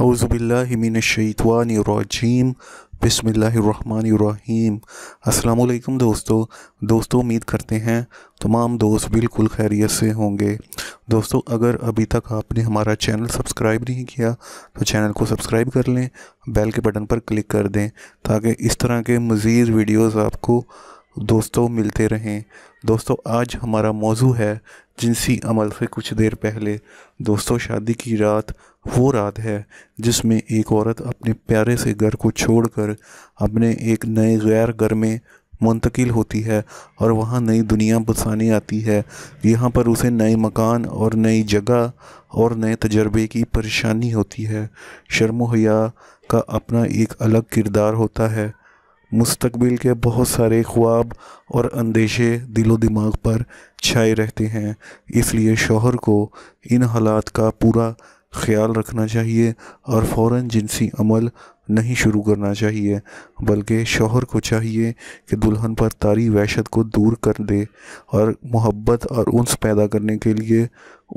हौज़बिल्लिमिनशैतवानरजीम बसमीम अस्सलाम दोस्तों दोस्तों उम्मीद करते हैं तमाम दोस्त बिल्कुल खैरियत से होंगे दोस्तों अगर अभी तक आपने हमारा चैनल सब्सक्राइब नहीं किया तो चैनल को सब्सक्राइब कर लें बेल के बटन पर क्लिक कर दें ताकि इस तरह के मज़ीद वीडियोज़ आपको दोस्तों मिलते रहें दोस्तों आज हमारा मौजू है जिनसी अमल से कुछ देर पहले दोस्तों शादी की रात वो रात है जिसमें एक औरत अपने प्यारे से घर को छोड़कर अपने एक नए गैर घर में मुंतकिल होती है और वहाँ नई दुनिया बसाने आती है यहाँ पर उसे नए मकान और नई जगह और नए तजर्बे की परेशानी होती है शर्म हया का अपना एक अलग किरदार होता है मुस्तकबिल के बहुत सारे ख्वाब और अंदेशे दिलो दिमाग पर छाए रहते हैं इसलिए शोहर को इन हालात का पूरा ख्याल रखना चाहिए और फ़ौर जिनसी अमल नहीं शुरू करना चाहिए बल्कि शोहर को चाहिए कि दुल्हन पर तारी वहशत को दूर कर दे और मोहब्बत और उनस पैदा करने के लिए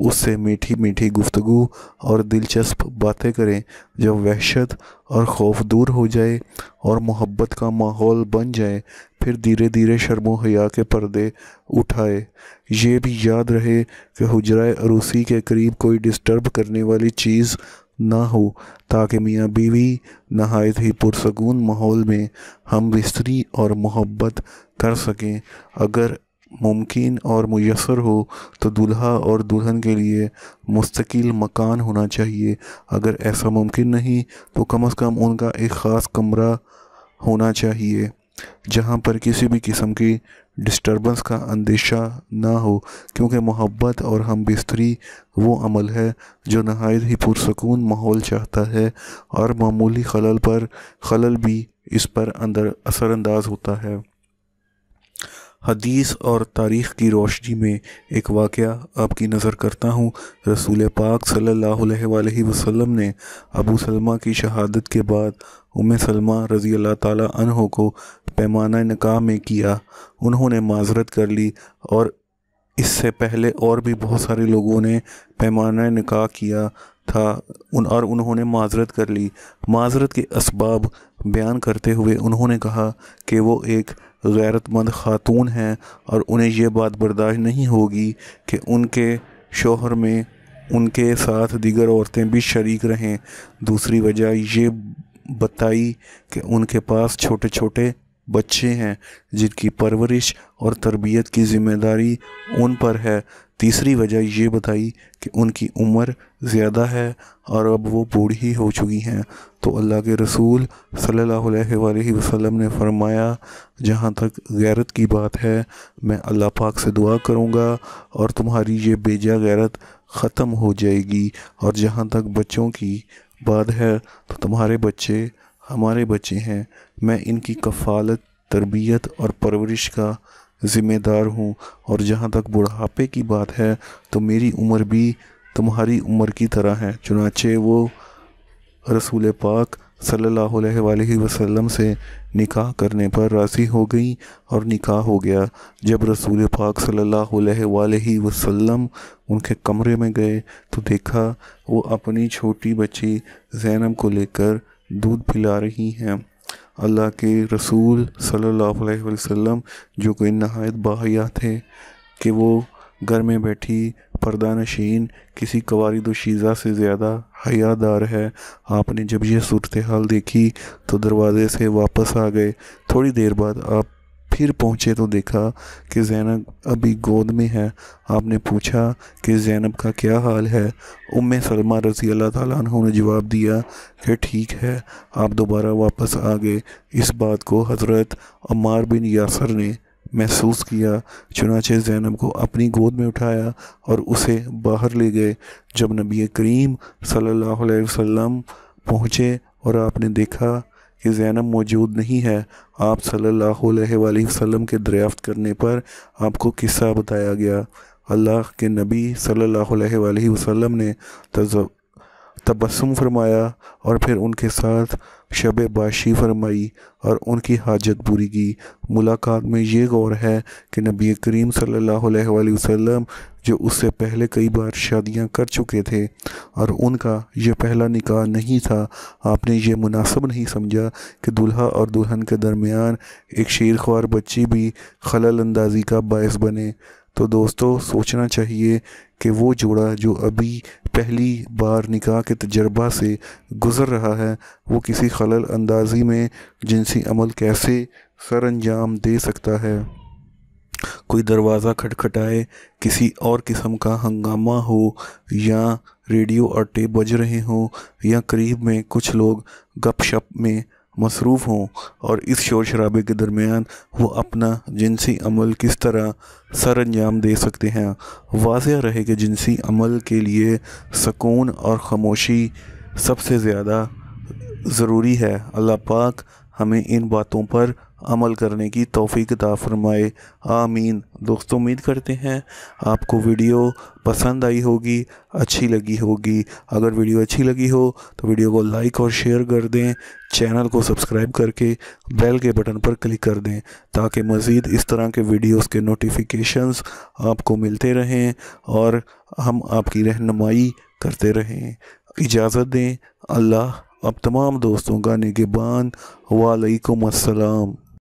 उससे मीठी मीठी गुफ्तगु और दिलचस्प बातें करें जब वहशत और खौफ दूर हो जाए और मोहब्बत का माहौल बन जाए फिर धीरे धीरे शर्म हया के पर्दे उठाए ये भी याद रहे कि हजरा अरूसी के करीब कोई डिस्टर्ब करने वाली चीज़ ना हो ताकि मियाँ बीवी नहायत ही पुरसकून माहौल में हम बिस्तरी और मोहब्बत कर सकें अगर मुमकिन और मैसर हो तो दुल्हा और दुल्हन के लिए मुस्तकिल मकान होना चाहिए अगर ऐसा मुमकिन नहीं तो कम अज़ कम उनका एक ख़ास कमरा होना चाहिए जहाँ पर किसी भी किस्म की डिस्टरबेंस का अंदेशा ना हो क्योंकि मोहब्बत और हम बिस्तरी वो अमल है जो नहायत ही पुरसकून माहौल चाहता है और मामूली खलल पर खलल भी इस पर अंदर असरानंदाज होता है हदीस और तारीख़ की रोशनी में एक वाक़ आपकी नज़र करता हूँ रसूल पाक सल्ला अलैहि ने अबू सलमा की शहादत के बाद उम सलमा रज़ी अल्लाह ताला को पैमाना निकाह में किया उन्होंने माजरत कर ली और इससे पहले और भी बहुत सारे लोगों ने पैमाना निकाह किया था उन और उन्होंने माजरत कर ली माजरत के इसबाब बयान करते हुए उन्होंने कहा कि वो एक गैरतमंद ख़ातून हैं और उन्हें यह बात बर्दाश्त नहीं होगी कि उनके शोहर में उनके साथ दीगर औरतें भी शरीक रहें दूसरी वजह ये बताई कि उनके पास छोटे छोटे बच्चे हैं जिनकी परवरिश और तरबियत की ज़िम्मेदारी उन पर है तीसरी वजह ये बताई कि उनकी उम्र ज़्यादा है और अब वो बूढ़ी हो चुकी हैं तो अल्लाह के रसूल सल्लल्लाहु अलैहि वसल्लम ने फरमाया जहाँ तक गैरत की बात है मैं अल्लाह पाक से दुआ करूँगा और तुम्हारी ये बेजा गैरत ख़त्म हो जाएगी और जहाँ तक बच्चों की बात है तो तुम्हारे बच्चे हमारे बच्चे हैं मैं इनकी कफ़ालत तरबियत और परवरिश का ज़िम्मेदार हूँ और जहाँ तक बुढ़ापे की बात है तो मेरी उम्र भी तुम्हारी उम्र की तरह है चुनाचे वो रसूल पाक सल्लल्लाहु अलैहि वसल्लम से निकाह करने पर राज़ी हो गई और निकाह हो गया जब रसूल पाक सल्लल्लाहु अलैहि वसल्लम उनके कमरे में गए तो देखा वो अपनी छोटी बच्ची जैनब को लेकर दूध पिला रही हैं अल्लाह के रसूल सल्लल्लाहु अलैहि वसल्लम जो कि नहायत बाहिया थे कि वो घर में बैठी पर्दा नशीन किसी कवारी दोशीज़ा से ज़्यादा हयादार है आपने जब यह सूरत हाल देखी तो दरवाज़े से वापस आ गए थोड़ी देर बाद आप फिर पहुंचे तो देखा कि जैनब अभी गोद में है आपने पूछा कि जैनब का क्या हाल है उम सलमा रजी अल्लाह तु ने जवाब दिया कि ठीक है आप दोबारा वापस आ गए इस बात को हज़रत अमार बिन यासर ने महसूस किया चुनाचे जैनब को अपनी गोद में उठाया और उसे बाहर ले गए जब नबी करीम सल्लल्लाहु अलैहि वसल्लम पहुँचे और आपने देखा कि ज़ैनब मौजूद नहीं है आप सल्लल्लाहु अलैहि वसल्लम के दरियाफ़्त करने पर आपको किस्सा बताया गया अल्लाह के नबी सल्लल्लाहु अलैहि वसल्लम ने तबसम फरमाया और फिर उनके साथ शब बाशी फरमाई और उनकी हाजत पूरी की मुलाकात में ये गौर है कि नबी करीम सल्लल्लाहु अलैहि वसल्लम जो उससे पहले कई बार शादियां कर चुके थे और उनका यह पहला निकाह नहीं था आपने ये मुनासब नहीं समझा कि दुल्हा और दुल्हन के दरमियान एक शेरख्वार बच्ची भी खलल अंदाजी का बायस बने तो दोस्तों सोचना चाहिए कि वो जोड़ा जो अभी पहली बार निकाह के तजर्बा से गुज़र रहा है वो किसी खलल अंदाजी में जिनसी अमल कैसे सर अंजाम दे सकता है कोई दरवाज़ा खटखटाए किसी और किस्म का हंगामा हो या रेडियो अट्टे बज रहे हों या करीब में कुछ लोग गपशप में मसरूफ़ हों और इस शोर शराबे के दरमियान वो अपना जिनसी अमल किस तरह सर अंजाम दे सकते हैं वाजह रहे कि जिनसी अमल के लिए सकून और ख़ामोशी सबसे ज़्यादा ज़रूरी है अल्लाह पाक हमें इन बातों पर अमल करने की तोफ़ी दा फरमाए आमीन दोस्तों उम्मीद करते हैं आपको वीडियो पसंद आई होगी अच्छी लगी होगी अगर वीडियो अच्छी लगी हो तो वीडियो को लाइक और शेयर कर दें चैनल को सब्सक्राइब करके बेल के बटन पर क्लिक कर दें ताकि मज़ीद इस तरह के वीडियोस के नोटिफिकेशंस आपको मिलते रहें और हम आपकी रहनुमाई करते रहें इजाज़त दें अल्लाह अब तमाम दोस्तों का निगेबान वालेकुम अस्सलाम